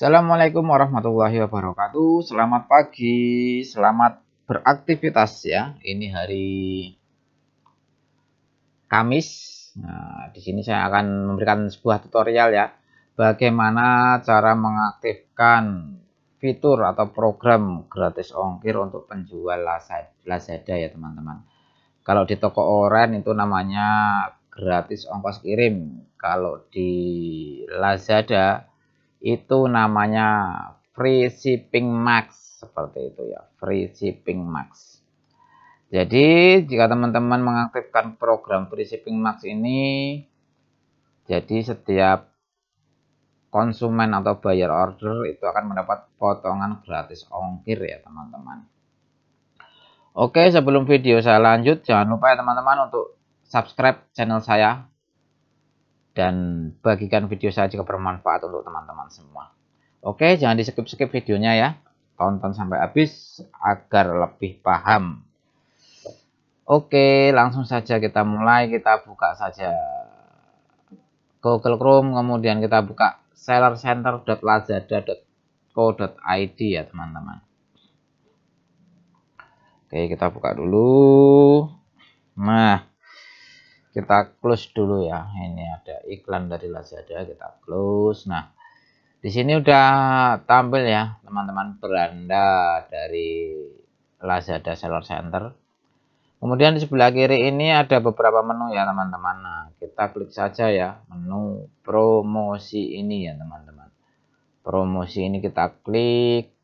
Assalamualaikum warahmatullahi wabarakatuh. Selamat pagi, selamat beraktivitas ya. Ini hari Kamis. Nah, di sini saya akan memberikan sebuah tutorial ya, bagaimana cara mengaktifkan fitur atau program gratis ongkir untuk penjual Lazada ya, teman-teman. Kalau di toko online itu namanya gratis ongkos kirim. Kalau di Lazada itu namanya free shipping max seperti itu ya free shipping max jadi jika teman-teman mengaktifkan program free shipping max ini jadi setiap konsumen atau buyer order itu akan mendapat potongan gratis ongkir ya teman-teman Oke sebelum video saya lanjut jangan lupa ya teman-teman untuk subscribe channel saya dan bagikan video saya jika bermanfaat untuk teman-teman semua. Oke, jangan di skip-skip videonya ya. Tonton sampai habis agar lebih paham. Oke, langsung saja kita mulai. Kita buka saja Google Chrome, kemudian kita buka sellercenter.lazada.co.id ya teman-teman. Oke, kita buka dulu kita close dulu ya ini ada iklan dari Lazada kita close nah di sini udah tampil ya teman-teman beranda dari Lazada Seller Center kemudian di sebelah kiri ini ada beberapa menu ya teman-teman nah kita klik saja ya menu promosi ini ya teman-teman promosi ini kita klik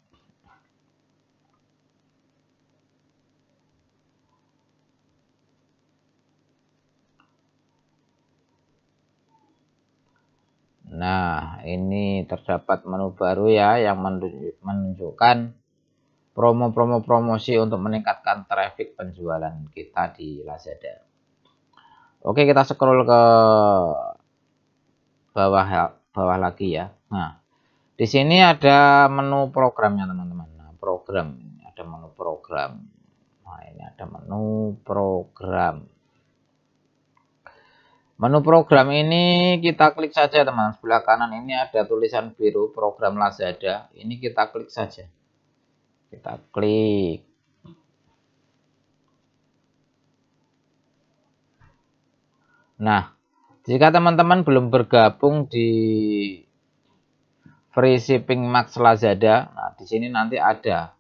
ini terdapat menu baru ya yang menunjukkan promo-promo promosi untuk meningkatkan traffic penjualan kita di Lazada. Oke, kita scroll ke bawah bawah lagi ya. Nah, di sini ada menu programnya teman-teman. Nah, program ada menu program. Nah, ini ada menu program. Menu program ini kita klik saja teman. Sebelah kanan ini ada tulisan biru program Lazada. Ini kita klik saja. Kita klik. Nah, jika teman-teman belum bergabung di Free Shipping Max Lazada, nah di sini nanti ada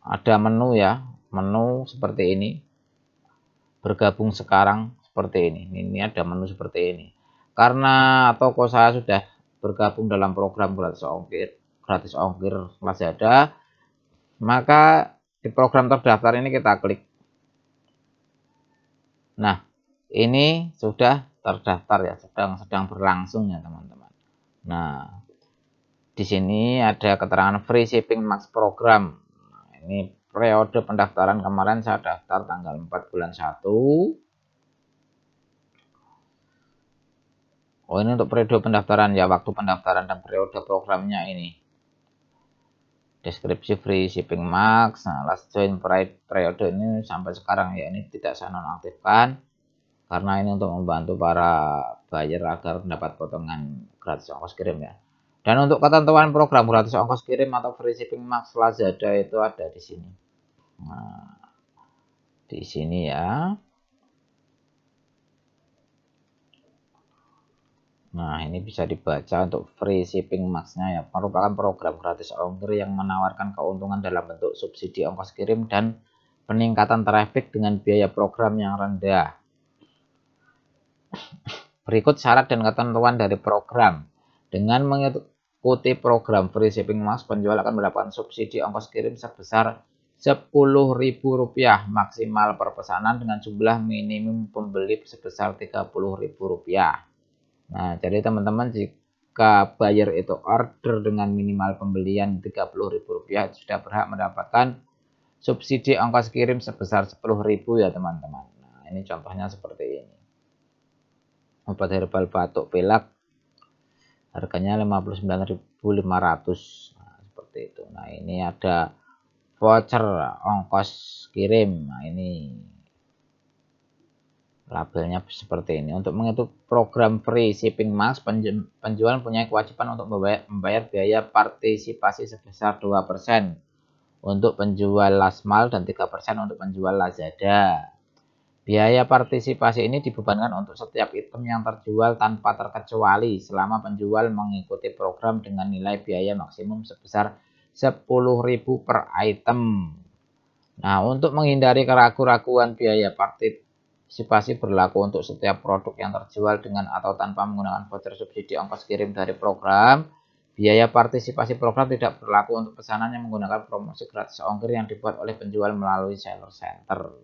ada menu ya, menu seperti ini. Bergabung sekarang seperti ini. Ini, ini ada menu seperti ini. Karena toko saya sudah bergabung dalam program gratis ongkir, gratis ongkir masih ada, maka di program terdaftar ini kita klik. Nah, ini sudah terdaftar ya, sedang sedang berlangsung ya, teman-teman. Nah, di sini ada keterangan free shipping max program. Nah, ini periode pendaftaran kemarin saya daftar tanggal 4 bulan 1 Oh ini untuk periode pendaftaran ya, waktu pendaftaran dan periode programnya ini. Deskripsi free shipping max, nah last join periode ini sampai sekarang ya, ini tidak saya nonaktifkan. Karena ini untuk membantu para buyer agar mendapat potongan gratis ongkos kirim ya. Dan untuk ketentuan program gratis ongkos kirim atau free shipping max Lazada itu ada di sini. Nah, di sini ya. Nah, ini bisa dibaca untuk free shipping maxnya ya. Merupakan program gratis ongkir yang menawarkan keuntungan dalam bentuk subsidi ongkos kirim dan peningkatan traffic dengan biaya program yang rendah. Berikut syarat dan ketentuan dari program. Dengan mengikuti program free shipping max, penjual akan mendapatkan subsidi ongkos kirim sebesar Rp10.000 maksimal per pesanan dengan jumlah minimum pembeli sebesar Rp30.000. Nah, jadi teman-teman jika buyer itu order dengan minimal pembelian Rp30.000 sudah berhak mendapatkan subsidi ongkos kirim sebesar rp 10.000 ya teman-teman. Nah, ini contohnya seperti ini. Obat herbal batuk pilek harganya 59.500 nah, seperti itu. Nah, ini ada voucher ongkos kirim. Nah, ini labelnya seperti ini untuk mengikuti program free shipping max penjual punya kewajiban untuk membayar, biaya partisipasi sebesar 2% untuk penjual Lasmal dan 3% untuk penjual Lazada biaya partisipasi ini dibebankan untuk setiap item yang terjual tanpa terkecuali selama penjual mengikuti program dengan nilai biaya maksimum sebesar 10.000 per item nah untuk menghindari keraguan keraguan biaya partisipasi Antisipasi berlaku untuk setiap produk yang terjual dengan atau tanpa menggunakan voucher subsidi ongkos kirim dari program. Biaya partisipasi program tidak berlaku untuk pesanan yang menggunakan promosi gratis ongkir yang dibuat oleh penjual melalui seller center.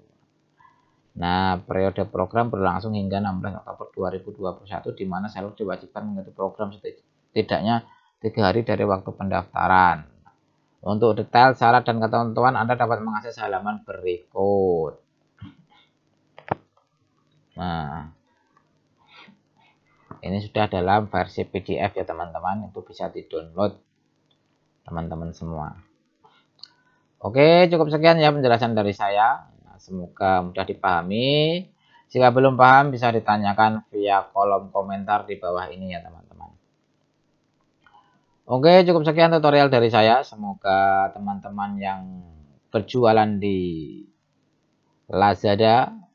Nah, periode program berlangsung hingga 16 Oktober 2021 di mana seller diwajibkan mengikuti program setidaknya tiga hari dari waktu pendaftaran. Untuk detail, syarat, dan ketentuan Anda dapat mengakses halaman berikut. Nah, ini sudah dalam versi PDF ya teman-teman, itu bisa di-download teman-teman semua. Oke, cukup sekian ya penjelasan dari saya. Nah, semoga mudah dipahami. Jika belum paham bisa ditanyakan via kolom komentar di bawah ini ya teman-teman. Oke, cukup sekian tutorial dari saya. Semoga teman-teman yang berjualan di Lazada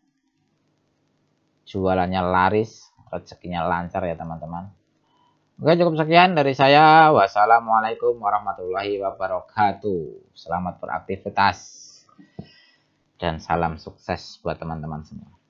jualannya laris, rezekinya lancar ya teman-teman. Oke cukup sekian dari saya. Wassalamualaikum warahmatullahi wabarakatuh. Selamat beraktivitas dan salam sukses buat teman-teman semua.